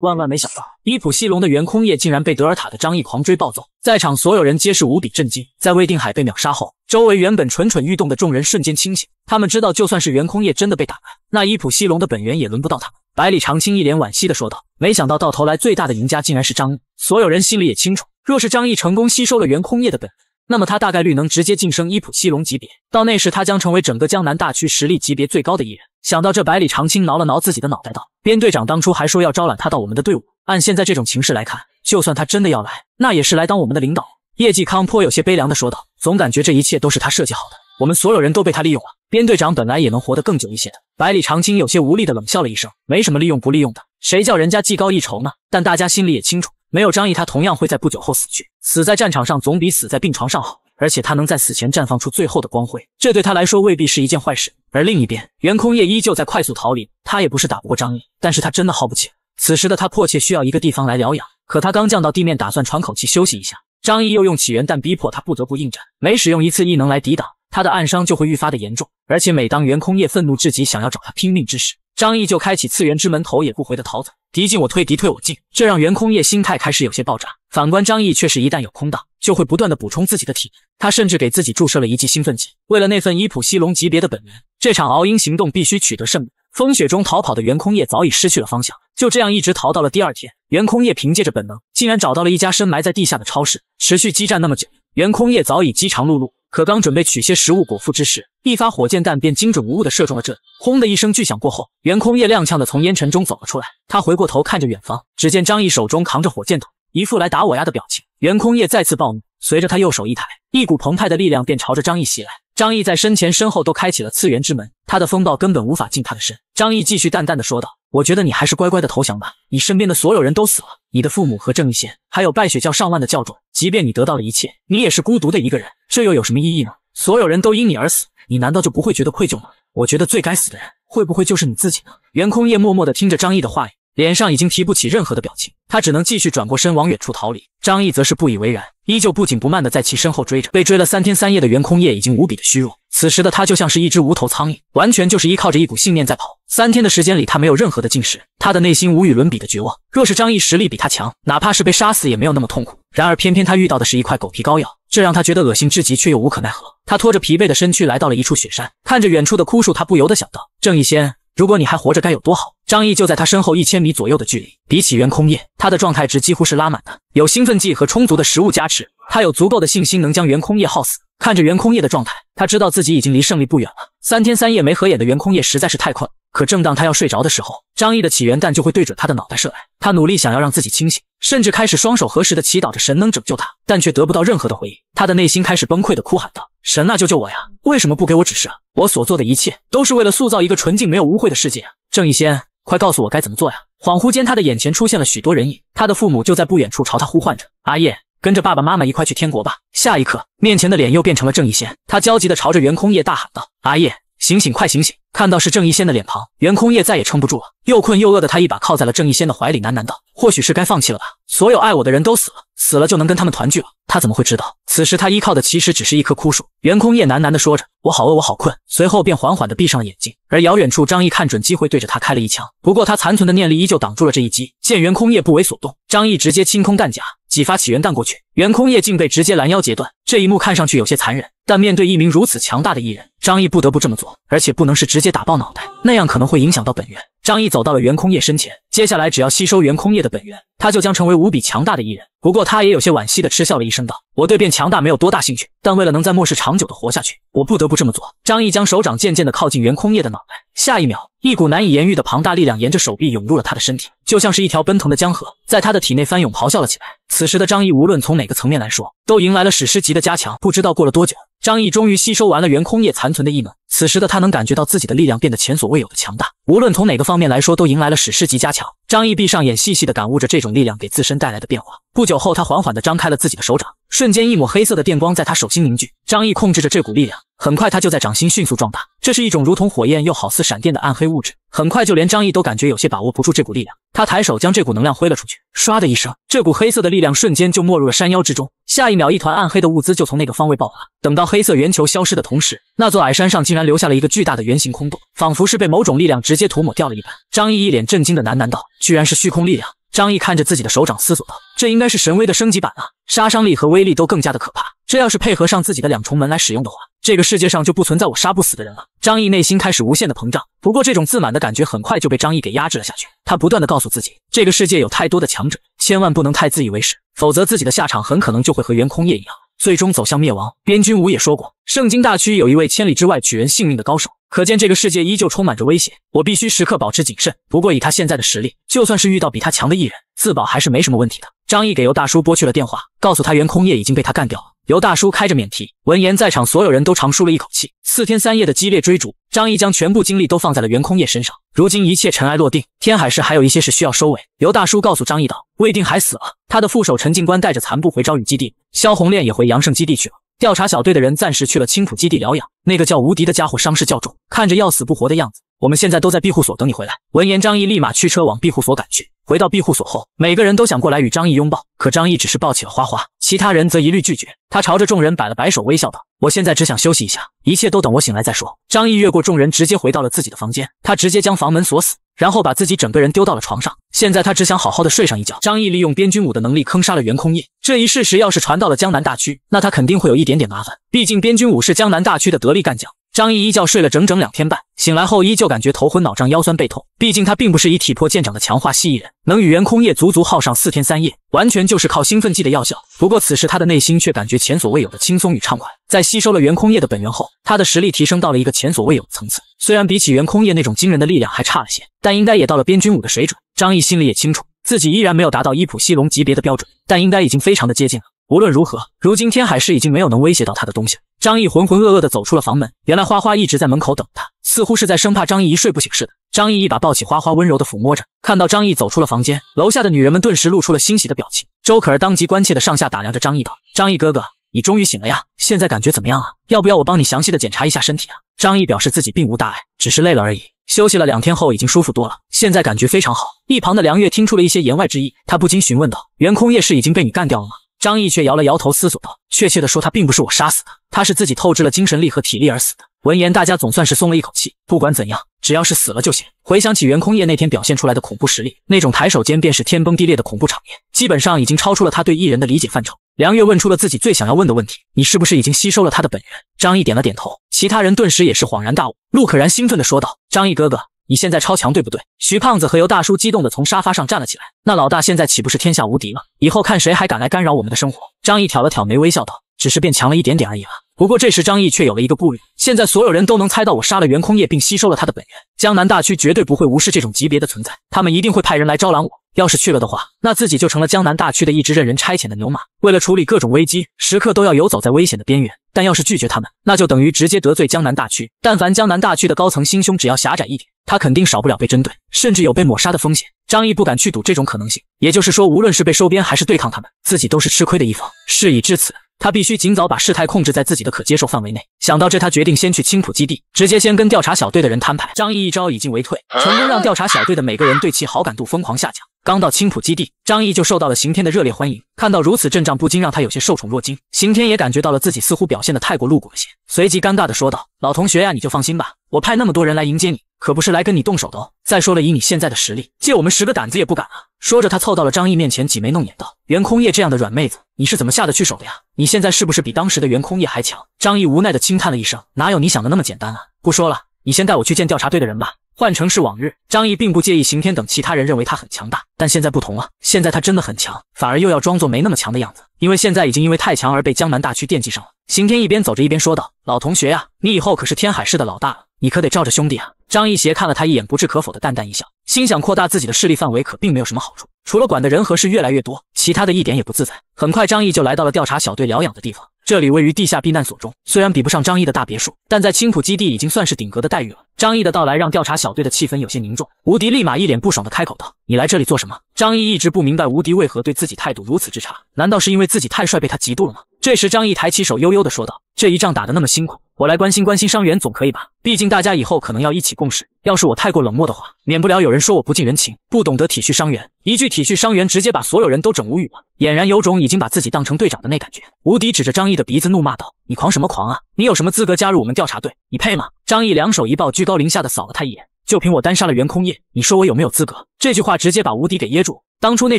万万没想到，伊普西龙的元空叶竟然被德尔塔的张毅狂追暴揍，在场所有人皆是无比震惊。在魏定海被秒杀后，周围原本蠢蠢欲动的众人瞬间清醒。他们知道，就算是元空叶真的被打败，那伊普西龙的本源也轮不到他们。百里长青一脸惋惜的说道：“没想到，到头来最大的赢家竟然是张毅。”所有人心里也清楚，若是张毅成功吸收了元空叶的本，那么他大概率能直接晋升伊普西龙级别。到那时，他将成为整个江南大区实力级别最高的艺人。想到这，百里长青挠了挠自己的脑袋，道：“边队长当初还说要招揽他到我们的队伍，按现在这种情势来看，就算他真的要来，那也是来当我们的领导。”叶继康颇有些悲凉的说道：“总感觉这一切都是他设计好的，我们所有人都被他利用了。”边队长本来也能活得更久一些的。百里长青有些无力的冷笑了一声：“没什么利用不利用的，谁叫人家技高一筹呢？”但大家心里也清楚，没有张毅，他同样会在不久后死去。死在战场上总比死在病床上好。而且他能在死前绽放出最后的光辉，这对他来说未必是一件坏事。而另一边，袁空叶依旧在快速逃离。他也不是打不过张毅，但是他真的耗不起。此时的他迫切需要一个地方来疗养。可他刚降到地面，打算喘口气休息一下，张毅又用起源弹逼迫他不得不应战。每使用一次异能来抵挡他的暗伤，就会愈发的严重。而且每当袁空叶愤怒至极，想要找他拼命之时，张毅就开启次元之门，头也不回的逃走。敌进我退，敌退我进，这让袁空叶心态开始有些爆炸。反观张毅，却是一旦有空档。就会不断的补充自己的体能，他甚至给自己注射了一剂兴奋剂。为了那份伊普西龙级别的本源，这场熬鹰行动必须取得胜利。风雪中逃跑的袁空叶早已失去了方向，就这样一直逃到了第二天。袁空叶凭借着本能，竟然找到了一家深埋在地下的超市。持续激战那么久，袁空叶早已饥肠辘辘，可刚准备取些食物果腹之时，一发火箭弹便精准无误的射中了这里。轰的一声巨响过后，袁空叶踉跄的从烟尘中走了出来。他回过头看着远方，只见张毅手中扛着火箭筒。一副来打我呀的表情，袁空叶再次暴怒。随着他右手一抬，一股澎湃的力量便朝着张毅袭来。张毅在身前身后都开启了次元之门，他的风暴根本无法近他的身。张毅继续淡淡的说道：“我觉得你还是乖乖的投降吧。你身边的所有人都死了，你的父母和郑义仙，还有败雪教上万的教众，即便你得到了一切，你也是孤独的一个人。这又有什么意义呢？所有人都因你而死，你难道就不会觉得愧疚吗？我觉得最该死的人，会不会就是你自己呢？”袁空叶默默的听着张毅的话。语，脸上已经提不起任何的表情，他只能继续转过身往远处逃离。张毅则是不以为然，依旧不紧不慢的在其身后追着。被追了三天三夜的袁空叶已经无比的虚弱，此时的他就像是一只无头苍蝇，完全就是依靠着一股信念在跑。三天的时间里，他没有任何的进食，他的内心无与伦比的绝望。若是张毅实力比他强，哪怕是被杀死也没有那么痛苦。然而偏偏他遇到的是一块狗皮膏药，这让他觉得恶心至极却又无可奈何。他拖着疲惫的身躯来到了一处雪山，看着远处的枯树，他不由得想到郑义仙。如果你还活着该有多好！张毅就在他身后一千米左右的距离。比起袁空叶，他的状态值几乎是拉满的，有兴奋剂和充足的食物加持，他有足够的信心能将袁空叶耗死。看着袁空叶的状态，他知道自己已经离胜利不远了。三天三夜没合眼的袁空叶实在是太困，可正当他要睡着的时候，张毅的起源弹就会对准他的脑袋射来。他努力想要让自己清醒。甚至开始双手合十的祈祷着神能拯救他，但却得不到任何的回应。他的内心开始崩溃的哭喊道：“神啊，救救我呀！为什么不给我指示啊？我所做的一切都是为了塑造一个纯净没有污秽的世界啊！郑义先，快告诉我该怎么做呀！”恍惚间，他的眼前出现了许多人影，他的父母就在不远处朝他呼唤着：“阿叶，跟着爸爸妈妈一块去天国吧！”下一刻，面前的脸又变成了郑义先，他焦急的朝着袁空叶大喊道：“阿叶！”醒醒，快醒醒！看到是郑义仙的脸庞，袁空叶再也撑不住了，又困又饿的他一把靠在了郑义仙的怀里，喃喃道：“或许是该放弃了吧，所有爱我的人都死了，死了就能跟他们团聚了。”他怎么会知道？此时他依靠的其实只是一棵枯树。袁空叶喃喃地说着：“我好饿，我好困。”随后便缓缓地闭上了眼睛。而遥远处，张毅看准机会，对着他开了一枪。不过他残存的念力依旧挡住了这一击。见袁空叶不为所动，张毅直接清空弹夹，几发起源弹过去，袁空叶竟被直接拦腰截断。这一幕看上去有些残忍。但面对一名如此强大的异人，张毅不得不这么做，而且不能是直接打爆脑袋，那样可能会影响到本源。张毅走到了元空叶身前，接下来只要吸收元空叶的本源，他就将成为无比强大的异人。不过他也有些惋惜的嗤笑了一声，道：“我对变强大没有多大兴趣，但为了能在末世长久的活下去，我不得不这么做。”张毅将手掌渐渐的靠近元空叶的脑袋，下一秒，一股难以言喻的庞大力量沿着手臂涌入了他的身体，就像是一条奔腾的江河，在他的体内翻涌咆哮了起来。此时的张毅，无论从哪个层面来说，都迎来了史诗级的加强。不知道过了多久。张毅终于吸收完了原空叶残存的异能，此时的他能感觉到自己的力量变得前所未有的强大，无论从哪个方面来说，都迎来了史诗级加强。张毅闭上眼，细细的感悟着这种力量给自身带来的变化。不久后，他缓缓的张开了自己的手掌，瞬间一抹黑色的电光在他手心凝聚。张毅控制着这股力量，很快他就在掌心迅速壮大。这是一种如同火焰又好似闪电的暗黑物质。很快，就连张毅都感觉有些把握不住这股力量。他抬手将这股能量挥了出去，唰的一声，这股黑色的力量瞬间就没入了山腰之中。下一秒，一团暗黑的物资就从那个方位爆发。等到黑色圆球消失的同时，那座矮山上竟然留下了一个巨大的圆形空洞。仿佛是被某种力量直接涂抹掉了一般，张毅一脸震惊的喃喃道：“居然是虚空力量！”张毅看着自己的手掌，思索道：“这应该是神威的升级版啊，杀伤力和威力都更加的可怕。这要是配合上自己的两重门来使用的话，这个世界上就不存在我杀不死的人了。”张毅内心开始无限的膨胀。不过这种自满的感觉很快就被张毅给压制了下去。他不断的告诉自己：“这个世界有太多的强者，千万不能太自以为是，否则自己的下场很可能就会和袁空夜一样，最终走向灭亡。”边君武也说过，圣经大区有一位千里之外取人性命的高手。可见这个世界依旧充满着威胁，我必须时刻保持谨慎。不过以他现在的实力，就算是遇到比他强的异人，自保还是没什么问题的。张毅给尤大叔拨去了电话，告诉他袁空叶已经被他干掉了。尤大叔开着免提，闻言在场所有人都长舒了一口气。四天三夜的激烈追逐，张毅将全部精力都放在了袁空叶身上。如今一切尘埃落定，天海市还有一些事需要收尾。尤大叔告诉张毅道：“魏定海死了，他的副手陈静官带着残部回昭雨基地，萧红炼也回杨胜基地去了。”调查小队的人暂时去了青浦基地疗养，那个叫无敌的家伙伤势较重，看着要死不活的样子。我们现在都在庇护所等你回来。闻言，张毅立马驱车往庇护所赶去。回到庇护所后，每个人都想过来与张毅拥抱，可张毅只是抱起了花花，其他人则一律拒绝。他朝着众人摆了摆手，微笑道。我现在只想休息一下，一切都等我醒来再说。张毅越过众人，直接回到了自己的房间，他直接将房门锁死，然后把自己整个人丢到了床上。现在他只想好好的睡上一觉。张毅利用边军武的能力坑杀了袁空印，这一事实，要是传到了江南大区，那他肯定会有一点点麻烦。毕竟边军武是江南大区的得力干将。张毅一觉睡了整整两天半，醒来后依旧感觉头昏脑胀、腰酸背痛。毕竟他并不是以体魄见长的强化蜥蜴人，能与元空叶足足耗上四天三夜，完全就是靠兴奋剂的药效。不过此时他的内心却感觉前所未有的轻松与畅快。在吸收了元空叶的本源后，他的实力提升到了一个前所未有的层次。虽然比起元空叶那种惊人的力量还差了些，但应该也到了边军武的水准。张毅心里也清楚，自己依然没有达到伊普西龙级别的标准，但应该已经非常的接近了。无论如何，如今天海市已经没有能威胁到他的东西。了。张毅浑浑噩噩的走出了房门，原来花花一直在门口等他，似乎是在生怕张毅一睡不醒似的。张毅一把抱起花花，温柔的抚摸着。看到张毅走出了房间，楼下的女人们顿时露出了欣喜的表情。周可儿当即关切的上下打量着张毅，道：“张毅哥哥，你终于醒了呀！现在感觉怎么样啊？要不要我帮你详细的检查一下身体啊？”张毅表示自己并无大碍，只是累了而已。休息了两天后，已经舒服多了，现在感觉非常好。一旁的梁月听出了一些言外之意，她不禁询问道：“元空夜市已经被你干掉了吗？”张毅却摇了摇头，思索道：“确切地说，他并不是我杀死的，他是自己透支了精神力和体力而死的。”闻言，大家总算是松了一口气。不管怎样，只要是死了就行。回想起袁空业那天表现出来的恐怖实力，那种抬手间便是天崩地裂的恐怖场面，基本上已经超出了他对异人的理解范畴。梁月问出了自己最想要问的问题：“你是不是已经吸收了他的本源？”张毅点了点头，其他人顿时也是恍然大悟。陆可然兴奋地说道：“张毅哥哥！”你现在超强对不对？徐胖子和尤大叔激动的从沙发上站了起来。那老大现在岂不是天下无敌了？以后看谁还敢来干扰我们的生活？张毅挑了挑眉，微笑道：“只是变强了一点点而已了。”不过这时张毅却有了一个顾虑。现在所有人都能猜到我杀了袁空叶，并吸收了他的本源，江南大区绝对不会无视这种级别的存在，他们一定会派人来招揽我。要是去了的话，那自己就成了江南大区的一只任人差遣的牛马。为了处理各种危机，时刻都要游走在危险的边缘。但要是拒绝他们，那就等于直接得罪江南大区。但凡江南大区的高层心胸只要狭窄一点，他肯定少不了被针对，甚至有被抹杀的风险。张毅不敢去赌这种可能性，也就是说，无论是被收编还是对抗他们，自己都是吃亏的一方。事已至此。他必须尽早把事态控制在自己的可接受范围内。想到这，他决定先去青浦基地，直接先跟调查小队的人摊牌。张毅一招以进为退，成功让调查小队的每个人对其好感度疯狂下降。刚到青浦基地，张毅就受到了刑天的热烈欢迎。看到如此阵仗，不禁让他有些受宠若惊。刑天也感觉到了自己似乎表现的太过露骨了些，随即尴尬的说道：“老同学呀，你就放心吧，我派那么多人来迎接你。”可不是来跟你动手的。再说了，以你现在的实力，借我们十个胆子也不敢啊！说着，他凑到了张毅面前，挤眉弄眼道：“袁空叶这样的软妹子，你是怎么下得去手的呀？你现在是不是比当时的袁空叶还强？”张毅无奈的轻叹了一声：“哪有你想的那么简单啊！”不说了，你先带我去见调查队的人吧。换成是往日，张毅并不介意刑天等其他人认为他很强大，但现在不同了，现在他真的很强，反而又要装作没那么强的样子，因为现在已经因为太强而被江南大区惦记上了。刑天一边走着一边说道：“老同学呀，你以后可是天海市的老大了，你可得罩着兄弟啊。”张义斜看了他一眼，不置可否的淡淡一笑，心想扩大自己的势力范围可并没有什么好处，除了管的人和事越来越多，其他的一点也不自在。很快，张毅就来到了调查小队疗养的地方，这里位于地下避难所中，虽然比不上张毅的大别墅，但在青浦基地已经算是顶格的待遇了。张毅的到来让调查小队的气氛有些凝重，吴迪立马一脸不爽的开口道：“你来这里做什么？”张毅一直不明白吴迪为何对自己态度如此之差，难道是因为自己太帅被他嫉妒了吗？这时，张毅抬起手，悠悠地说道：“这一仗打得那么辛苦，我来关心关心伤员总可以吧？毕竟大家以后可能要一起共事，要是我太过冷漠的话，免不了有人说我不近人情，不懂得体恤伤员。一句体恤伤员，直接把所有人都整无语了，俨然有种已经把自己当成队长的那感觉。”吴迪指着张毅的鼻子怒骂道：“你狂什么狂啊？你有什么资格加入我们调查队？你配吗？”张毅两手一抱，居高临下地扫了他一眼：“就凭我单杀了袁空叶，你说我有没有资格？”这句话直接把吴迪给噎住。当初那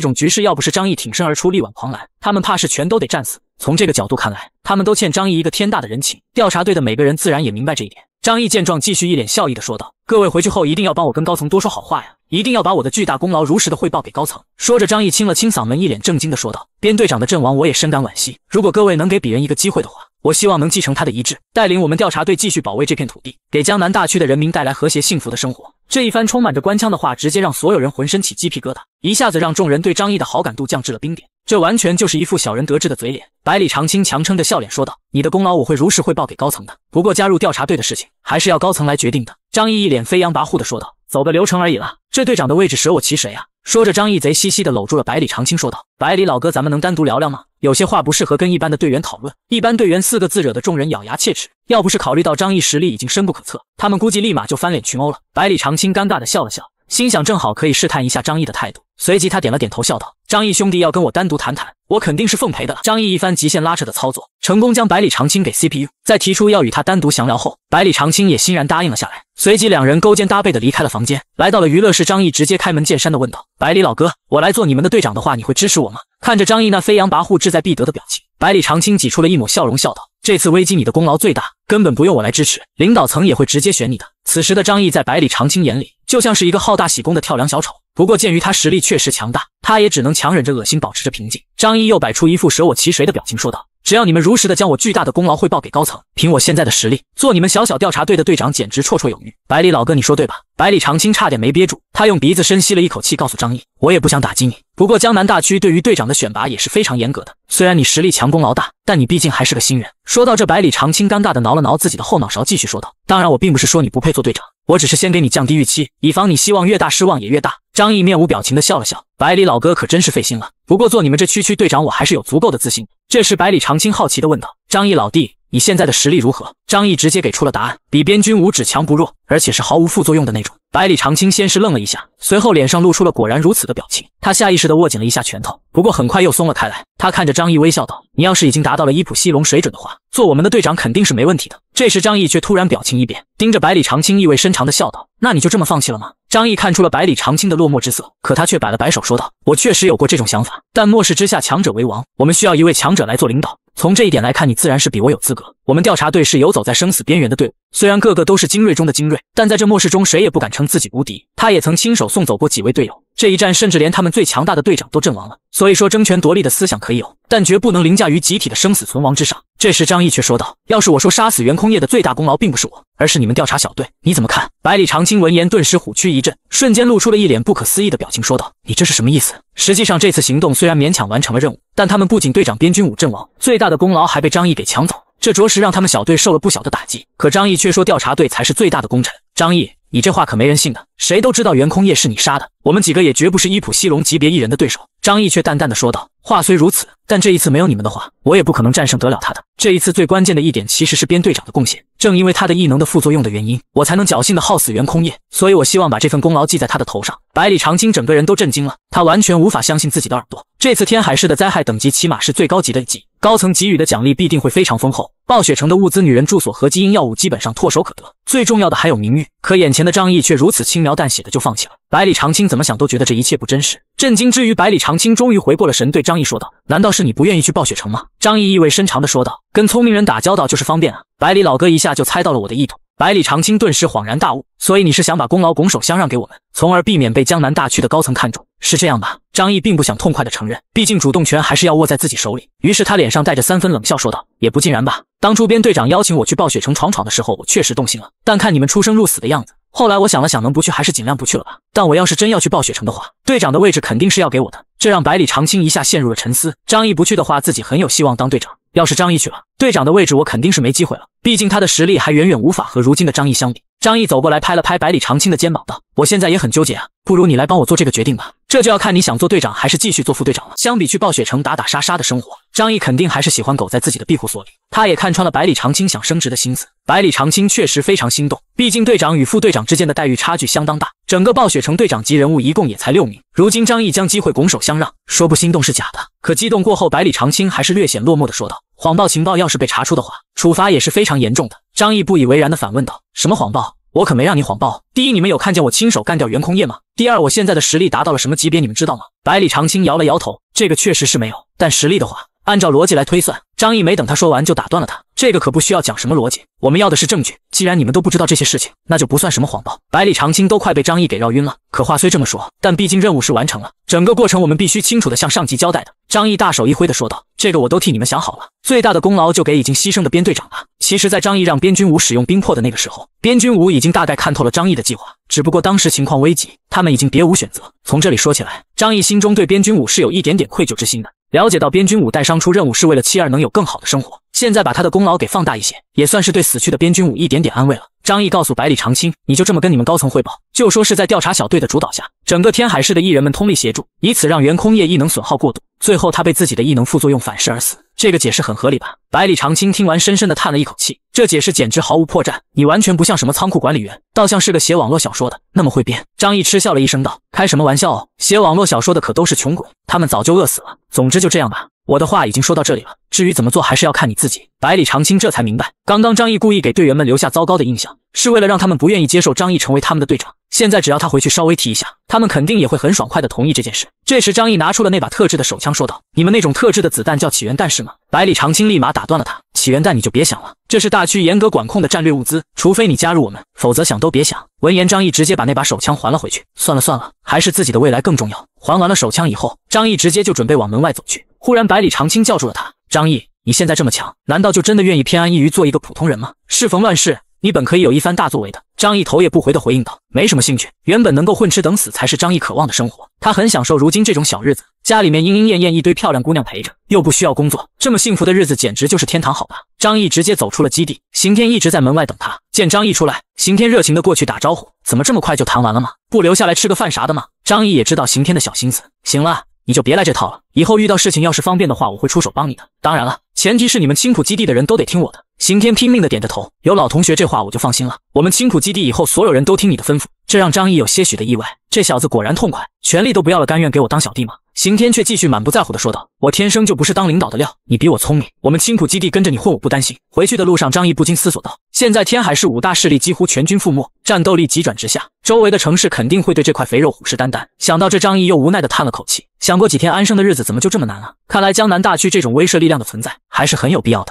种局势，要不是张毅挺身而出，力挽狂澜，他们怕是全都得战死。从这个角度看来，他们都欠张毅一个天大的人情。调查队的每个人自然也明白这一点。张毅见状，继续一脸笑意的说道：“各位回去后一定要帮我跟高层多说好话呀，一定要把我的巨大功劳如实的汇报给高层。”说着，张毅清了清嗓门，一脸正经的说道：“边队长的阵亡我也深感惋惜，如果各位能给鄙人一个机会的话，我希望能继承他的遗志，带领我们调查队继续保卫这片土地，给江南大区的人民带来和谐幸福的生活。”这一番充满着官腔的话，直接让所有人浑身起鸡皮疙瘩，一下子让众人对张毅的好感度降至了冰点。这完全就是一副小人得志的嘴脸。百里长青强撑着笑脸说道：“你的功劳我会如实汇报给高层的，不过加入调查队的事情还是要高层来决定的。”张毅一脸飞扬跋扈的说道：“走个流程而已了，这队长的位置舍我其谁啊？”说着，张毅贼兮兮的搂住了百里长青，说道：“百里老哥，咱们能单独聊聊吗？有些话不适合跟一般的队员讨论。”一般队员四个字惹得众人咬牙切齿，要不是考虑到张毅实力已经深不可测，他们估计立马就翻脸群殴了。百里长青尴尬的笑了笑，心想正好可以试探一下张毅的态度。随即他点了点头，笑道：“张毅兄弟要跟我单独谈谈，我肯定是奉陪的了。”张毅一番极限拉扯的操作，成功将百里长青给 CPU，在提出要与他单独详聊后，百里长青也欣然答应了下来。随即两人勾肩搭背的离开了房间，来到了娱乐室。张毅直接开门见山的问道：“百里老哥，我来做你们的队长的话，你会支持我吗？”看着张毅那飞扬跋扈、志在必得的表情，百里长青挤出了一抹笑容，笑道：“这次危机你的功劳最大，根本不用我来支持，领导层也会直接选你的。”此时的张毅在百里长青眼里，就像是一个好大喜功的跳梁小丑。不过，鉴于他实力确实强大，他也只能强忍着恶心，保持着平静。张一又摆出一副舍我其谁的表情，说道：“只要你们如实的将我巨大的功劳汇报给高层，凭我现在的实力，做你们小小调查队的队长简直绰绰有余。百里老哥，你说对吧？”百里长青差点没憋住，他用鼻子深吸了一口气，告诉张毅：“我也不想打击你，不过江南大区对于队长的选拔也是非常严格的。虽然你实力强，功劳大，但你毕竟还是个新人。”说到这，百里长青尴尬的挠了挠自己的后脑勺，继续说道：“当然，我并不是说你不配做队长，我只是先给你降低预期，以防你希望越大，失望也越大。”张毅面无表情的笑了笑，百里老哥可真是费心了。不过做你们这区区队长，我还是有足够的自信。这时，百里长青好奇的问道：“张毅老弟，你现在的实力如何？”张毅直接给出了答案：“比边军五只强不弱，而且是毫无副作用的那种。”百里长青先是愣了一下，随后脸上露出了果然如此的表情。他下意识的握紧了一下拳头，不过很快又松了开来。他看着张毅，微笑道：“你要是已经达到了伊普西龙水准的话，做我们的队长肯定是没问题的。”这时，张毅却突然表情一变，盯着百里长青，意味深长的笑道：“那你就这么放弃了吗？”张毅看出了百里长青的落寞之色，可他却摆了摆手，说道：“我确实有过这种想法，但末世之下，强者为王，我们需要一位强者来做领导。从这一点来看，你自然是比我有资格。我们调查队是游走在生死边缘的队伍，虽然个个都是精锐中的精锐，但在这末世中，谁也不敢称自己无敌。他也曾亲手送走过几位队友。”这一战，甚至连他们最强大的队长都阵亡了。所以说，争权夺利的思想可以有，但绝不能凌驾于集体的生死存亡之上。这时，张毅却说道：“要是我说杀死袁空叶的最大功劳并不是我，而是你们调查小队，你怎么看？”百里长青闻言顿时虎躯一震，瞬间露出了一脸不可思议的表情，说道：“你这是什么意思？”实际上，这次行动虽然勉强完成了任务，但他们不仅队长边军武阵亡，最大的功劳还被张毅给抢走，这着实让他们小队受了不小的打击。可张毅却说，调查队才是最大的功臣。张毅，你这话可没人信的。谁都知道袁空叶是你杀的，我们几个也绝不是伊普西龙级别一人的对手。张毅却淡淡的说道：“话虽如此，但这一次没有你们的话，我也不可能战胜得了他的。这一次最关键的一点，其实是边队长的贡献。正因为他的异能的副作用的原因，我才能侥幸的耗死袁空叶。所以我希望把这份功劳记在他的头上。”百里长青整个人都震惊了，他完全无法相信自己的耳朵。这次天海市的灾害等级起码是最高级的一级。高层给予的奖励必定会非常丰厚，暴雪城的物资、女人住所和基因药物基本上唾手可得，最重要的还有名誉。可眼前的张毅却如此轻描淡写的就放弃了。百里长青怎么想都觉得这一切不真实，震惊之余，百里长青终于回过了神，对张毅说道：“难道是你不愿意去暴雪城吗？”张毅意味深长的说道：“跟聪明人打交道就是方便啊，百里老哥一下就猜到了我的意图。”百里长青顿时恍然大悟：“所以你是想把功劳拱手相让给我们，从而避免被江南大区的高层看中。是这样吧，张毅并不想痛快的承认，毕竟主动权还是要握在自己手里。于是他脸上带着三分冷笑说道：“也不尽然吧，当初边队长邀请我去暴雪城闯闯的时候，我确实动心了。但看你们出生入死的样子，后来我想了想，能不去还是尽量不去了吧。但我要是真要去暴雪城的话，队长的位置肯定是要给我的。”这让百里长青一下陷入了沉思。张毅不去的话，自己很有希望当队长；要是张毅去了，队长的位置我肯定是没机会了。毕竟他的实力还远远无法和如今的张毅相比。张毅走过来拍了拍百里长青的肩膀，道：“我现在也很纠结啊，不如你来帮我做这个决定吧。”这就要看你想做队长还是继续做副队长了。相比去暴雪城打打杀杀的生活，张毅肯定还是喜欢苟在自己的庇护所里。他也看穿了百里长青想升职的心思。百里长青确实非常心动，毕竟队长与副队长之间的待遇差距相当大。整个暴雪城队长级人物一共也才六名，如今张毅将机会拱手相让，说不心动是假的。可激动过后，百里长青还是略显落寞的说道：“谎报情报要是被查出的话，处罚也是非常严重的。”张毅不以为然的反问道：“什么谎报？”我可没让你谎报！第一，你们有看见我亲手干掉袁空叶吗？第二，我现在的实力达到了什么级别，你们知道吗？百里长青摇了摇头，这个确实是没有。但实力的话，按照逻辑来推算，张毅没等他说完就打断了他。这个可不需要讲什么逻辑，我们要的是证据。既然你们都不知道这些事情，那就不算什么谎报。百里长青都快被张毅给绕晕了。可话虽这么说，但毕竟任务是完成了，整个过程我们必须清楚的向上级交代的。张毅大手一挥的说道：“这个我都替你们想好了，最大的功劳就给已经牺牲的边队长吧。”其实，在张毅让边军武使用冰魄的那个时候，边军武已经大概看透了张毅的计划，只不过当时情况危急，他们已经别无选择。从这里说起来，张毅心中对边军武是有一点点愧疚之心的。了解到边军武带伤出任务是为了妻儿能有更好的生活。现在把他的功劳给放大一些，也算是对死去的边军武一点点安慰了。张毅告诉百里长青：“你就这么跟你们高层汇报，就说是在调查小队的主导下，整个天海市的艺人们通力协助，以此让元空夜异能损耗过度，最后他被自己的异能副作用反噬而死。这个解释很合理吧？”百里长青听完，深深的叹了一口气：“这解释简直毫无破绽，你完全不像什么仓库管理员，倒像是个写网络小说的，那么会编。”张毅嗤笑了一声道：“开什么玩笑，哦，写网络小说的可都是穷鬼，他们早就饿死了。总之就这样吧。”我的话已经说到这里了，至于怎么做，还是要看你自己。百里长青这才明白，刚刚张毅故意给队员们留下糟糕的印象，是为了让他们不愿意接受张毅成为他们的队长。现在只要他回去稍微提一下，他们肯定也会很爽快的同意这件事。这时，张毅拿出了那把特制的手枪，说道：“你们那种特制的子弹叫起源弹，是吗？”百里长青立马打断了他：“起源弹你就别想了，这是大区严格管控的战略物资，除非你加入我们，否则想都别想。”闻言，张毅直接把那把手枪还了回去。算了算了，还是自己的未来更重要。还完了手枪以后，张毅直接就准备往门外走去。忽然，百里长青叫住了他：“张毅，你现在这么强，难道就真的愿意偏安一隅做一个普通人吗？适逢乱世，你本可以有一番大作为的。”张毅头也不回的回应道：“没什么兴趣。原本能够混吃等死才是张毅渴望的生活，他很享受如今这种小日子，家里面莺莺燕燕一堆漂亮姑娘陪着，又不需要工作，这么幸福的日子简直就是天堂，好吧？”张毅直接走出了基地。刑天一直在门外等他，见张毅出来，刑天热情的过去打招呼：“怎么这么快就谈完了吗？不留下来吃个饭啥的吗？”张毅也知道刑天的小心思，行了。你就别来这套了。以后遇到事情，要是方便的话，我会出手帮你的。当然了，前提是你们青浦基地的人都得听我的。刑天拼命的点着头，有老同学这话我就放心了。我们青浦基地以后所有人都听你的吩咐，这让张毅有些许的意外。这小子果然痛快，权力都不要了，甘愿给我当小弟吗？刑天却继续满不在乎的说道：“我天生就不是当领导的料，你比我聪明，我们青浦基地跟着你混，我不担心。”回去的路上，张毅不禁思索道：“现在天海市五大势力几乎全军覆没，战斗力急转直下，周围的城市肯定会对这块肥肉虎视眈眈。”想到这，张毅又无奈的叹了口气：“想过几天安生的日子，怎么就这么难啊？看来江南大区这种威慑力量的存在，还是很有必要的。”